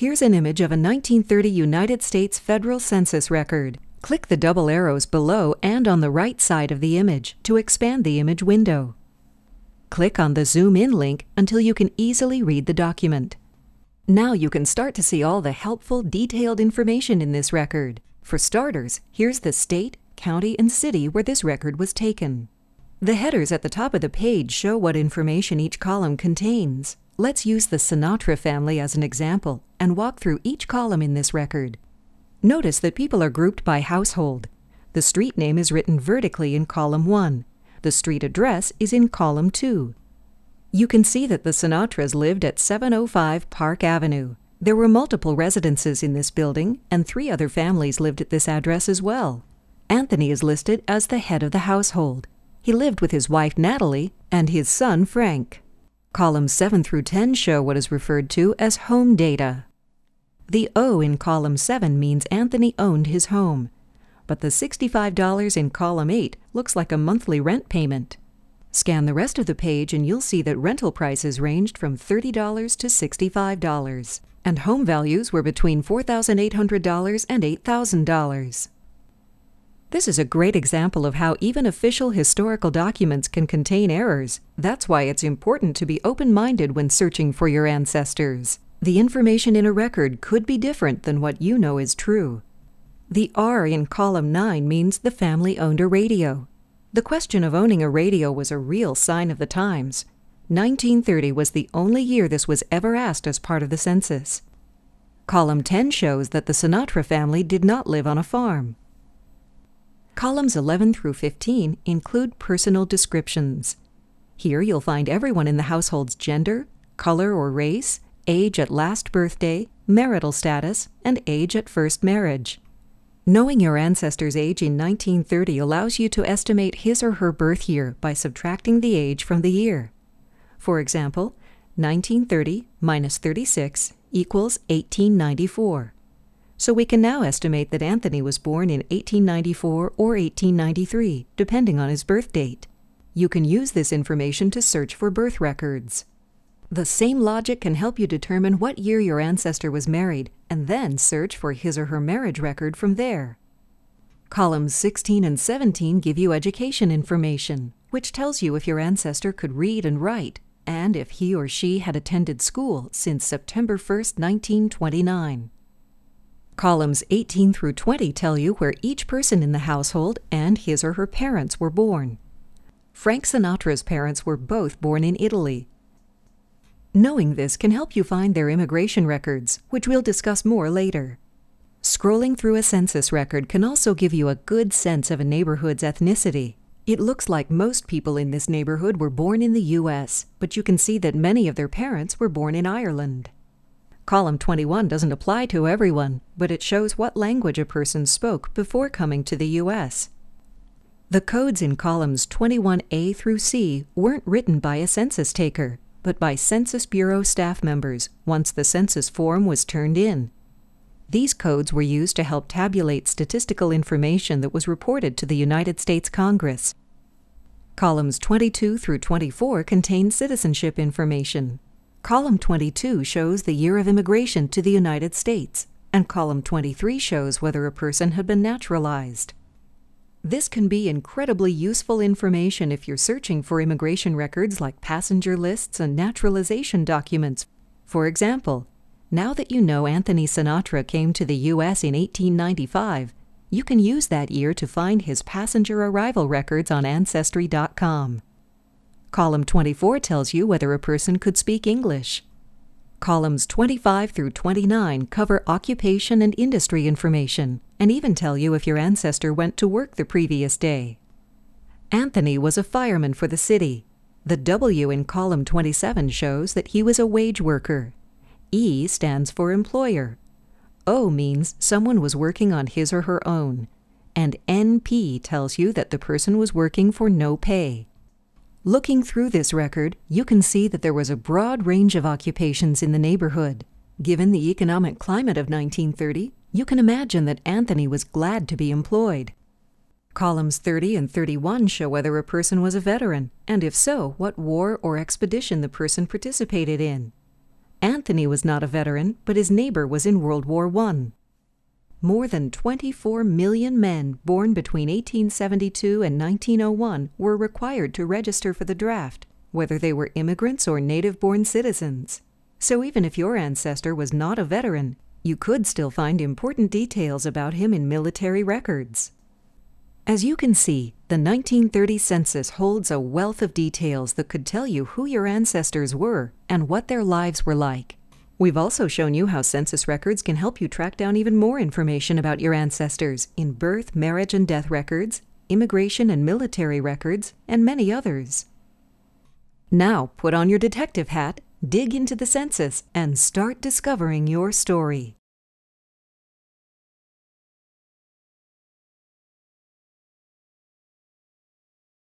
Here's an image of a 1930 United States Federal Census record. Click the double arrows below and on the right side of the image to expand the image window. Click on the Zoom In link until you can easily read the document. Now you can start to see all the helpful, detailed information in this record. For starters, here's the state, county, and city where this record was taken. The headers at the top of the page show what information each column contains. Let's use the Sinatra family as an example and walk through each column in this record. Notice that people are grouped by household. The street name is written vertically in column 1. The street address is in column 2. You can see that the Sinatras lived at 705 Park Avenue. There were multiple residences in this building, and three other families lived at this address as well. Anthony is listed as the head of the household. He lived with his wife Natalie and his son Frank. Columns 7 through 10 show what is referred to as home data. The O in column 7 means Anthony owned his home, but the $65 in column 8 looks like a monthly rent payment. Scan the rest of the page and you'll see that rental prices ranged from $30 to $65, and home values were between $4,800 and $8,000. This is a great example of how even official historical documents can contain errors. That's why it's important to be open-minded when searching for your ancestors. The information in a record could be different than what you know is true. The R in column 9 means the family owned a radio. The question of owning a radio was a real sign of the times. 1930 was the only year this was ever asked as part of the census. Column 10 shows that the Sinatra family did not live on a farm. Columns 11 through 15 include personal descriptions. Here you'll find everyone in the household's gender, color or race, age at last birthday, marital status, and age at first marriage. Knowing your ancestor's age in 1930 allows you to estimate his or her birth year by subtracting the age from the year. For example, 1930 minus 36 equals 1894 so we can now estimate that Anthony was born in 1894 or 1893, depending on his birth date. You can use this information to search for birth records. The same logic can help you determine what year your ancestor was married, and then search for his or her marriage record from there. Columns 16 and 17 give you education information, which tells you if your ancestor could read and write, and if he or she had attended school since September 1, 1929. Columns 18 through 20 tell you where each person in the household and his or her parents were born. Frank Sinatra's parents were both born in Italy. Knowing this can help you find their immigration records, which we'll discuss more later. Scrolling through a census record can also give you a good sense of a neighborhood's ethnicity. It looks like most people in this neighborhood were born in the U.S., but you can see that many of their parents were born in Ireland. Column 21 doesn't apply to everyone, but it shows what language a person spoke before coming to the U.S. The codes in columns 21A through C weren't written by a census taker, but by Census Bureau staff members once the census form was turned in. These codes were used to help tabulate statistical information that was reported to the United States Congress. Columns 22 through 24 contain citizenship information. Column 22 shows the year of immigration to the United States, and column 23 shows whether a person had been naturalized. This can be incredibly useful information if you're searching for immigration records like passenger lists and naturalization documents. For example, now that you know Anthony Sinatra came to the U.S. in 1895, you can use that year to find his passenger arrival records on Ancestry.com. Column 24 tells you whether a person could speak English. Columns 25 through 29 cover occupation and industry information, and even tell you if your ancestor went to work the previous day. Anthony was a fireman for the city. The W in column 27 shows that he was a wage worker. E stands for employer. O means someone was working on his or her own. And NP tells you that the person was working for no pay. Looking through this record, you can see that there was a broad range of occupations in the neighborhood. Given the economic climate of 1930, you can imagine that Anthony was glad to be employed. Columns 30 and 31 show whether a person was a veteran, and if so, what war or expedition the person participated in. Anthony was not a veteran, but his neighbor was in World War I more than 24 million men born between 1872 and 1901 were required to register for the draft, whether they were immigrants or native born citizens. So even if your ancestor was not a veteran, you could still find important details about him in military records. As you can see, the 1930 census holds a wealth of details that could tell you who your ancestors were and what their lives were like. We've also shown you how census records can help you track down even more information about your ancestors in birth, marriage, and death records, immigration and military records, and many others. Now, put on your detective hat, dig into the census, and start discovering your story.